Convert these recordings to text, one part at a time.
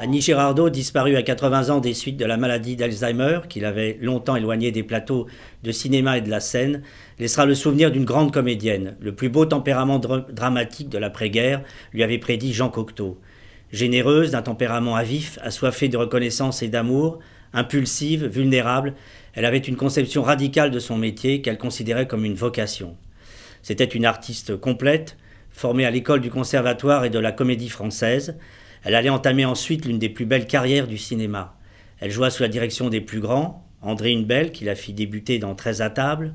Annie Girardot, disparue à 80 ans des suites de la maladie d'Alzheimer, qui l'avait longtemps éloignée des plateaux de cinéma et de la scène, laissera le souvenir d'une grande comédienne. Le plus beau tempérament dramatique de l'après-guerre lui avait prédit Jean Cocteau. Généreuse, d'un tempérament avif, assoiffée de reconnaissance et d'amour, impulsive, vulnérable, elle avait une conception radicale de son métier qu'elle considérait comme une vocation. C'était une artiste complète, formée à l'école du conservatoire et de la comédie française, elle allait entamer ensuite l'une des plus belles carrières du cinéma. Elle joua sous la direction des plus grands, André Hunebelle, qui la fit débuter dans 13 à table,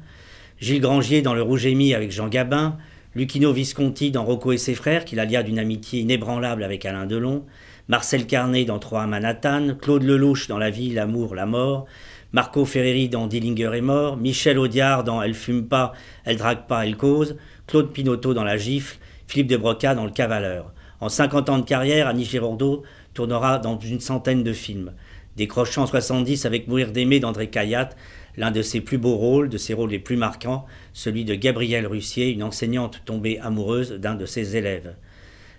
Gilles Grangier dans Le Rouge émis » avec Jean Gabin, Luchino Visconti dans Rocco et ses frères, qui la lia d'une amitié inébranlable avec Alain Delon, Marcel Carnet dans Trois à Manhattan, Claude Lelouch dans La vie, l'amour, la mort, Marco Ferreri dans Dillinger est mort, Michel Audiard dans Elle fume pas, elle drague pas, elle cause, Claude Pinoteau dans La gifle, Philippe de Broca dans Le cavaleur. En 50 ans de carrière, Annie Girardot tournera dans une centaine de films, décrochant en 70 avec Mourir d'aimer d'André Cayatte, l'un de ses plus beaux rôles, de ses rôles les plus marquants, celui de Gabrielle Russier, une enseignante tombée amoureuse d'un de ses élèves.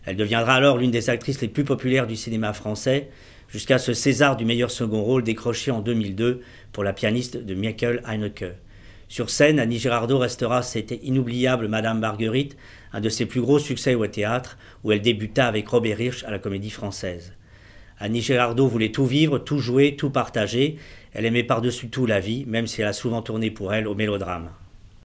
Elle deviendra alors l'une des actrices les plus populaires du cinéma français, jusqu'à ce César du meilleur second rôle décroché en 2002 pour la pianiste de Michael Heinecke. Sur scène, Annie Girardot restera cette inoubliable Madame Marguerite, un de ses plus gros succès au théâtre, où elle débuta avec Robert Hirsch à la Comédie Française. Annie Girardot voulait tout vivre, tout jouer, tout partager. Elle aimait par-dessus tout la vie, même si elle a souvent tourné pour elle au mélodrame.